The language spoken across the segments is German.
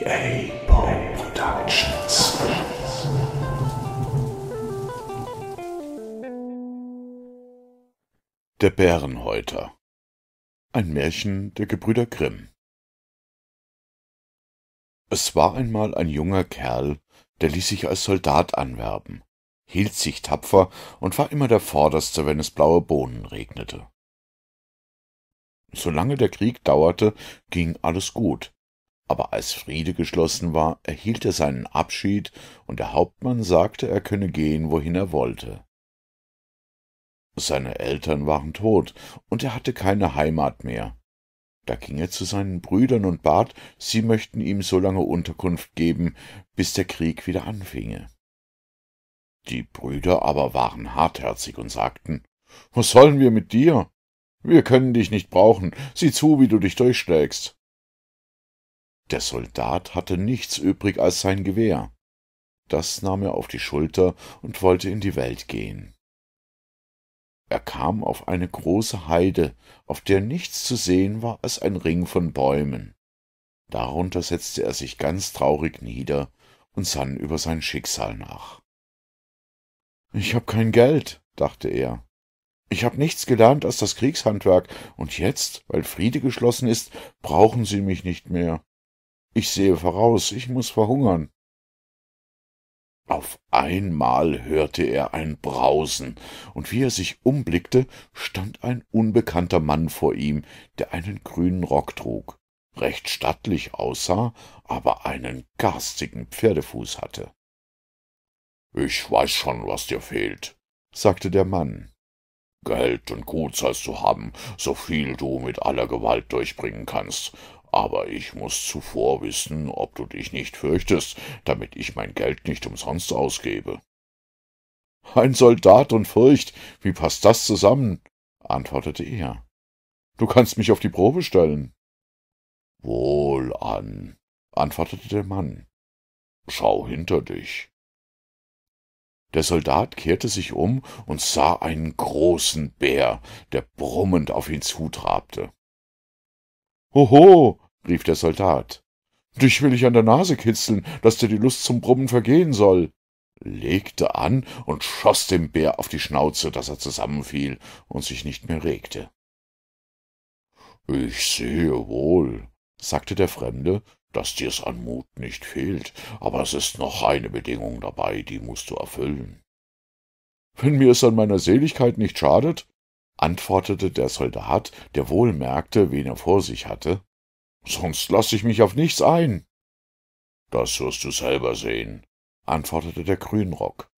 GA Productions. Der Bärenhäuter. Ein Märchen der Gebrüder Grimm. Es war einmal ein junger Kerl, der ließ sich als Soldat anwerben, hielt sich tapfer und war immer der Vorderste, wenn es blaue Bohnen regnete. Solange der Krieg dauerte, ging alles gut, aber als Friede geschlossen war, erhielt er seinen Abschied, und der Hauptmann sagte, er könne gehen, wohin er wollte. Seine Eltern waren tot, und er hatte keine Heimat mehr. Da ging er zu seinen Brüdern und bat, sie möchten ihm so lange Unterkunft geben, bis der Krieg wieder anfinge. Die Brüder aber waren hartherzig und sagten Was sollen wir mit dir? Wir können dich nicht brauchen, sieh zu, wie du dich durchschlägst. Der Soldat hatte nichts übrig als sein Gewehr. Das nahm er auf die Schulter und wollte in die Welt gehen. Er kam auf eine große Heide, auf der nichts zu sehen war als ein Ring von Bäumen. Darunter setzte er sich ganz traurig nieder und sann über sein Schicksal nach. Ich habe kein Geld, dachte er. Ich habe nichts gelernt als das Kriegshandwerk, und jetzt, weil Friede geschlossen ist, brauchen Sie mich nicht mehr. Ich sehe voraus, ich muß verhungern. Auf einmal hörte er ein Brausen, und wie er sich umblickte, stand ein unbekannter Mann vor ihm, der einen grünen Rock trug, recht stattlich aussah, aber einen garstigen Pferdefuß hatte. Ich weiß schon, was dir fehlt, sagte der Mann. Geld und Gut sollst du haben, so viel du mit aller Gewalt durchbringen kannst, aber ich muß zuvor wissen, ob du dich nicht fürchtest, damit ich mein Geld nicht umsonst ausgebe. Ein Soldat und Furcht, wie passt das zusammen? antwortete er. Du kannst mich auf die Probe stellen. Wohl an, antwortete der Mann. Schau hinter dich. Der Soldat kehrte sich um und sah einen großen Bär, der brummend auf ihn zutrabte. Hoho, rief der Soldat. Dich will ich an der Nase kitzeln, daß dir die Lust zum Brummen vergehen soll legte an und schoß dem Bär auf die Schnauze, daß er zusammenfiel und sich nicht mehr regte. Ich sehe wohl, sagte der Fremde, daß dir's an Mut nicht fehlt, aber es ist noch eine Bedingung dabei, die mußt du erfüllen. Wenn mir es an meiner Seligkeit nicht schadet, antwortete der Soldat, der wohl merkte, wen er vor sich hatte. Sonst lass ich mich auf nichts ein. Das wirst du selber sehen, antwortete der Grünrock.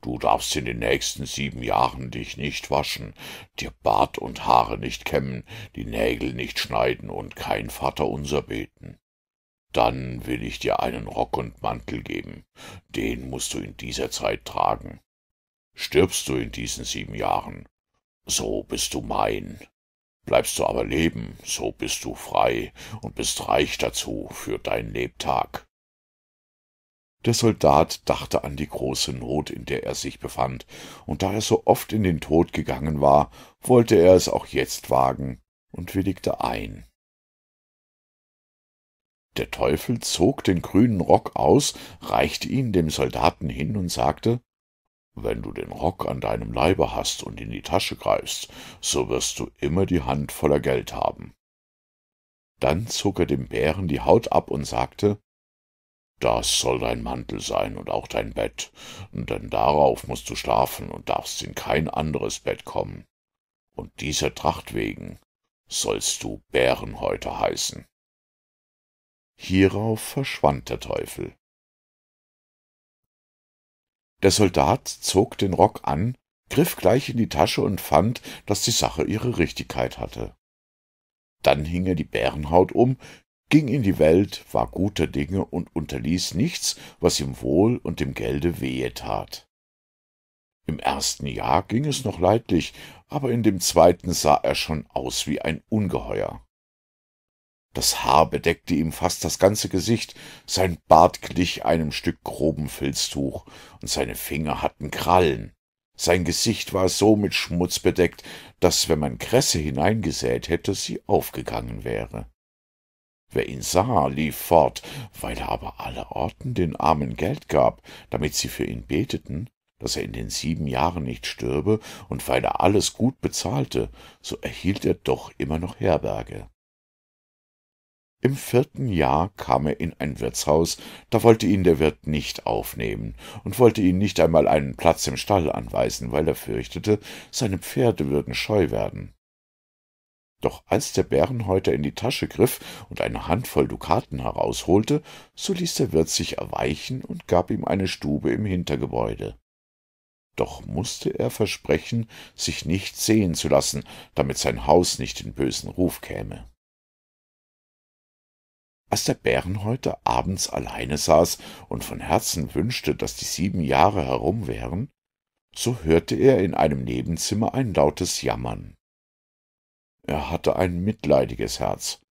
Du darfst in den nächsten sieben Jahren dich nicht waschen, dir Bart und Haare nicht kämmen, die Nägel nicht schneiden und kein Vaterunser beten. Dann will ich dir einen Rock und Mantel geben, den mußt du in dieser Zeit tragen. Stirbst du in diesen sieben Jahren, so bist du mein. Bleibst du aber leben, so bist du frei und bist reich dazu für deinen Lebtag. Der Soldat dachte an die große Not, in der er sich befand, und da er so oft in den Tod gegangen war, wollte er es auch jetzt wagen und willigte ein. Der Teufel zog den grünen Rock aus, reichte ihn dem Soldaten hin und sagte wenn du den Rock an deinem Leibe hast und in die Tasche greifst, so wirst du immer die Hand voller Geld haben. Dann zog er dem Bären die Haut ab und sagte Das soll dein Mantel sein und auch dein Bett, denn darauf mußt du schlafen und darfst in kein anderes Bett kommen. Und dieser Tracht wegen sollst du Bärenhäuter heißen. Hierauf verschwand der Teufel. Der Soldat zog den Rock an, griff gleich in die Tasche und fand, dass die Sache ihre Richtigkeit hatte. Dann hing er die Bärenhaut um, ging in die Welt, war guter Dinge und unterließ nichts, was ihm Wohl und dem Gelde wehe tat. Im ersten Jahr ging es noch leidlich, aber in dem zweiten sah er schon aus wie ein Ungeheuer. Das Haar bedeckte ihm fast das ganze Gesicht, sein Bart glich einem Stück groben Filztuch, und seine Finger hatten Krallen. Sein Gesicht war so mit Schmutz bedeckt, dass, wenn man Kresse hineingesät hätte, sie aufgegangen wäre. Wer ihn sah, lief fort, weil er aber alle Orten den Armen Geld gab, damit sie für ihn beteten, dass er in den sieben Jahren nicht stürbe, und weil er alles gut bezahlte, so erhielt er doch immer noch Herberge. Im vierten Jahr kam er in ein Wirtshaus, da wollte ihn der Wirt nicht aufnehmen und wollte ihm nicht einmal einen Platz im Stall anweisen, weil er fürchtete, seine Pferde würden scheu werden. Doch als der Bärenhäuter in die Tasche griff und eine Handvoll Dukaten herausholte, so ließ der Wirt sich erweichen und gab ihm eine Stube im Hintergebäude. Doch mußte er versprechen, sich nicht sehen zu lassen, damit sein Haus nicht in bösen Ruf käme. Als der Bärenhäuter abends alleine saß und von Herzen wünschte, dass die sieben Jahre herum wären, so hörte er in einem Nebenzimmer ein lautes Jammern. Er hatte ein mitleidiges Herz,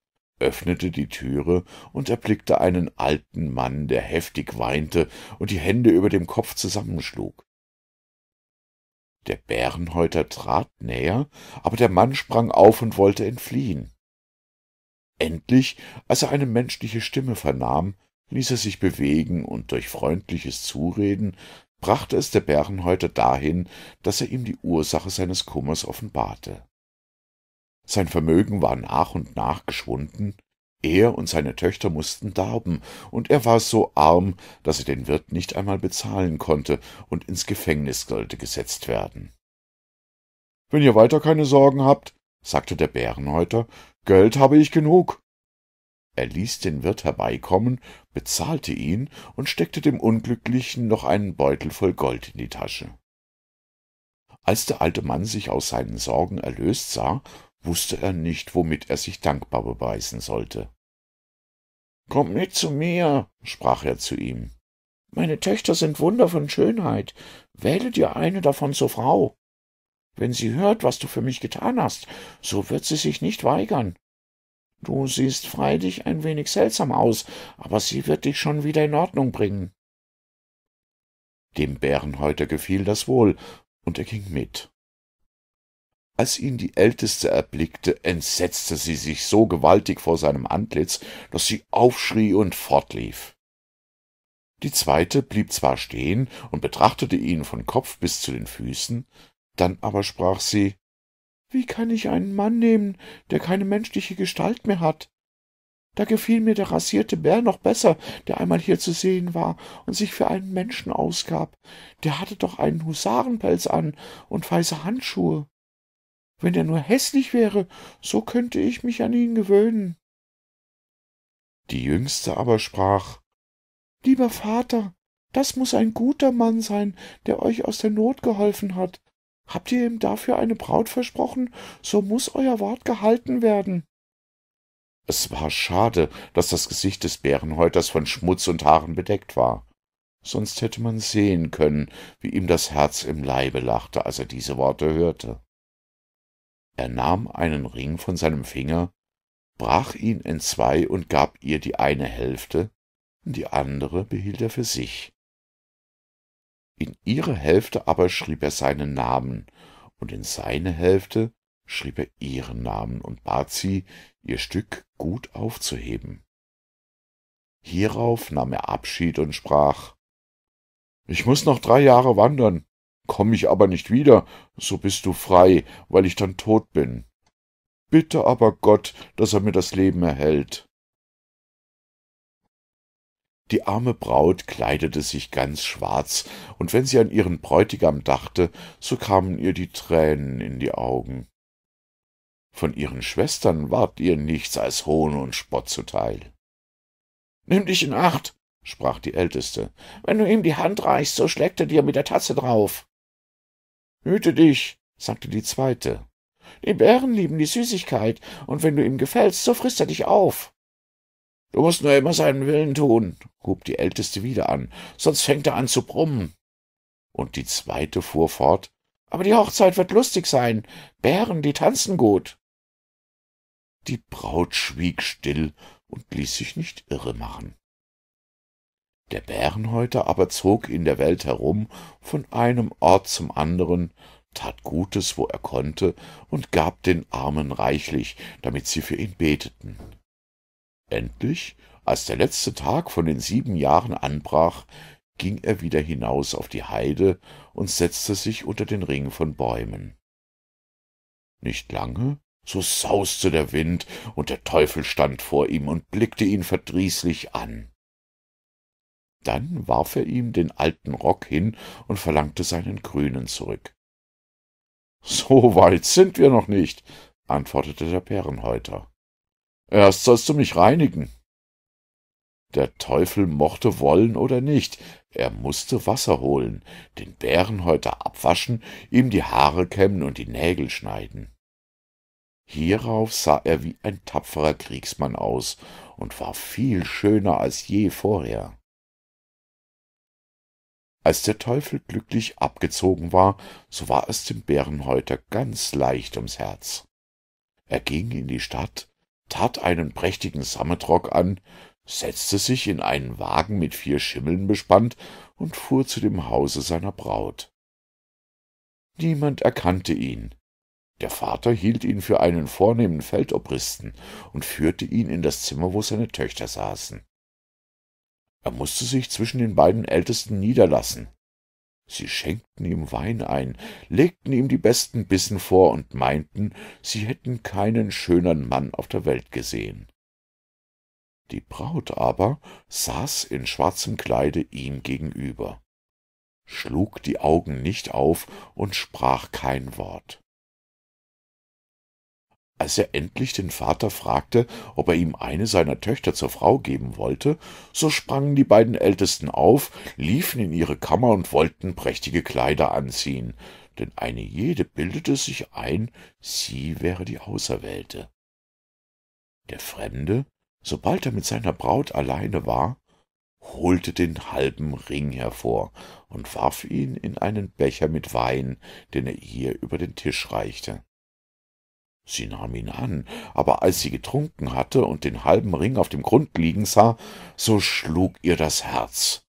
öffnete die Türe und erblickte einen alten Mann, der heftig weinte und die Hände über dem Kopf zusammenschlug. Der Bärenhäuter trat näher, aber der Mann sprang auf und wollte entfliehen endlich als er eine menschliche stimme vernahm ließ er sich bewegen und durch freundliches zureden brachte es der bärenhäuter dahin daß er ihm die ursache seines kummers offenbarte sein vermögen war nach und nach geschwunden er und seine töchter mußten darben und er war so arm daß er den wirt nicht einmal bezahlen konnte und ins gefängnis sollte gesetzt werden wenn ihr weiter keine sorgen habt sagte der Bärenhäuter, Geld habe ich genug. Er ließ den Wirt herbeikommen, bezahlte ihn und steckte dem Unglücklichen noch einen Beutel voll Gold in die Tasche. Als der alte Mann sich aus seinen Sorgen erlöst sah, wusste er nicht, womit er sich dankbar beweisen sollte. Komm mit zu mir, sprach er zu ihm. Meine Töchter sind Wunder von Schönheit. Wähle dir eine davon zur Frau. Wenn sie hört, was du für mich getan hast, so wird sie sich nicht weigern. Du siehst freilich ein wenig seltsam aus, aber sie wird dich schon wieder in Ordnung bringen. Dem Bärenhäuter gefiel das wohl, und er ging mit. Als ihn die Älteste erblickte, entsetzte sie sich so gewaltig vor seinem Antlitz, daß sie aufschrie und fortlief. Die zweite blieb zwar stehen und betrachtete ihn von Kopf bis zu den Füßen, dann aber sprach sie Wie kann ich einen Mann nehmen, der keine menschliche Gestalt mehr hat? Da gefiel mir der rasierte Bär noch besser, der einmal hier zu sehen war und sich für einen Menschen ausgab. Der hatte doch einen Husarenpelz an und weiße Handschuhe. Wenn er nur hässlich wäre, so könnte ich mich an ihn gewöhnen. Die Jüngste aber sprach Lieber Vater, das muß ein guter Mann sein, der euch aus der Not geholfen hat. Habt ihr ihm dafür eine Braut versprochen, so muß euer Wort gehalten werden. Es war schade, daß das Gesicht des Bärenhäuters von Schmutz und Haaren bedeckt war. Sonst hätte man sehen können, wie ihm das Herz im Leibe lachte, als er diese Worte hörte. Er nahm einen Ring von seinem Finger, brach ihn in zwei und gab ihr die eine Hälfte, die andere behielt er für sich in ihre Hälfte aber schrieb er seinen Namen, und in seine Hälfte schrieb er ihren Namen und bat sie, ihr Stück gut aufzuheben. Hierauf nahm er Abschied und sprach Ich muß noch drei Jahre wandern, komm ich aber nicht wieder, so bist du frei, weil ich dann tot bin. Bitte aber Gott, dass er mir das Leben erhält. Die arme Braut kleidete sich ganz schwarz, und wenn sie an ihren Bräutigam dachte, so kamen ihr die Tränen in die Augen. Von ihren Schwestern ward ihr nichts als Hohn und Spott zuteil. Nimm dich in Acht, sprach die Älteste, wenn du ihm die Hand reichst, so schlägt er dir mit der Tasse drauf. Hüte dich, sagte die zweite. Die Bären lieben die Süßigkeit, und wenn du ihm gefällst, so frisst er dich auf. Du musst nur immer seinen Willen tun, hub die Älteste wieder an, sonst fängt er an zu brummen. Und die zweite fuhr fort, aber die Hochzeit wird lustig sein. Bären, die tanzen gut. Die Braut schwieg still und ließ sich nicht irre machen. Der Bärenhäuter aber zog in der Welt herum, von einem Ort zum anderen, tat Gutes, wo er konnte, und gab den Armen reichlich, damit sie für ihn beteten. Endlich, als der letzte Tag von den sieben Jahren anbrach, ging er wieder hinaus auf die Heide und setzte sich unter den Ring von Bäumen. Nicht lange, so sauste der Wind, und der Teufel stand vor ihm und blickte ihn verdrießlich an. Dann warf er ihm den alten Rock hin und verlangte seinen grünen zurück. So weit sind wir noch nicht, antwortete der Bärenhäuter. Erst sollst du mich reinigen. Der Teufel mochte wollen oder nicht, er mußte Wasser holen, den Bärenhäuter abwaschen, ihm die Haare kämmen und die Nägel schneiden. Hierauf sah er wie ein tapferer Kriegsmann aus und war viel schöner als je vorher. Als der Teufel glücklich abgezogen war, so war es dem Bärenhäuter ganz leicht ums Herz. Er ging in die Stadt, tat einen prächtigen Sammetrock an, setzte sich in einen Wagen mit vier Schimmeln bespannt und fuhr zu dem Hause seiner Braut. Niemand erkannte ihn. Der Vater hielt ihn für einen vornehmen Feldobristen und führte ihn in das Zimmer, wo seine Töchter saßen. Er mußte sich zwischen den beiden Ältesten niederlassen. Sie schenkten ihm Wein ein, legten ihm die besten Bissen vor und meinten, sie hätten keinen schönern Mann auf der Welt gesehen. Die Braut aber saß in schwarzem Kleide ihm gegenüber, schlug die Augen nicht auf und sprach kein Wort. Als er endlich den Vater fragte, ob er ihm eine seiner Töchter zur Frau geben wollte, so sprangen die beiden Ältesten auf, liefen in ihre Kammer und wollten prächtige Kleider anziehen, denn eine jede bildete sich ein, sie wäre die Auserwählte. Der Fremde, sobald er mit seiner Braut alleine war, holte den halben Ring hervor und warf ihn in einen Becher mit Wein, den er ihr über den Tisch reichte. Sie nahm ihn an, aber als sie getrunken hatte und den halben Ring auf dem Grund liegen sah, so schlug ihr das Herz.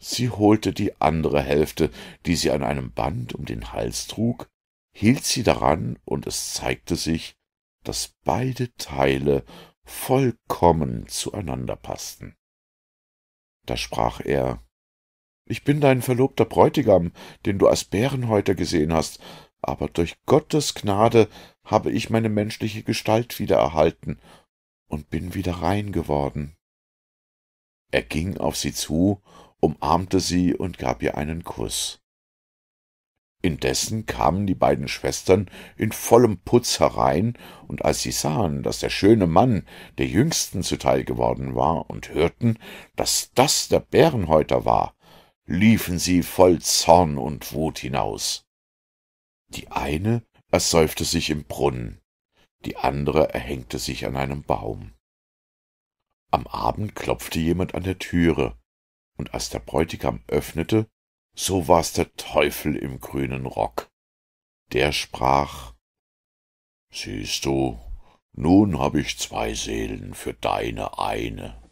Sie holte die andere Hälfte, die sie an einem Band um den Hals trug, hielt sie daran, und es zeigte sich, dass beide Teile vollkommen zueinander passten. Da sprach er Ich bin dein verlobter Bräutigam, den du als Bärenhäuter gesehen hast, aber durch Gottes Gnade habe ich meine menschliche Gestalt wieder erhalten und bin wieder rein geworden. Er ging auf sie zu, umarmte sie und gab ihr einen Kuss. Indessen kamen die beiden Schwestern in vollem Putz herein, und als sie sahen, dass der schöne Mann der Jüngsten zuteil geworden war, und hörten, dass das der Bärenhäuter war, liefen sie voll Zorn und Wut hinaus. Die eine ersäufte sich im Brunnen, die andere erhängte sich an einem Baum. Am Abend klopfte jemand an der Türe, und als der Bräutigam öffnete, so war's der Teufel im grünen Rock. Der sprach Siehst du, nun hab ich zwei Seelen für deine eine.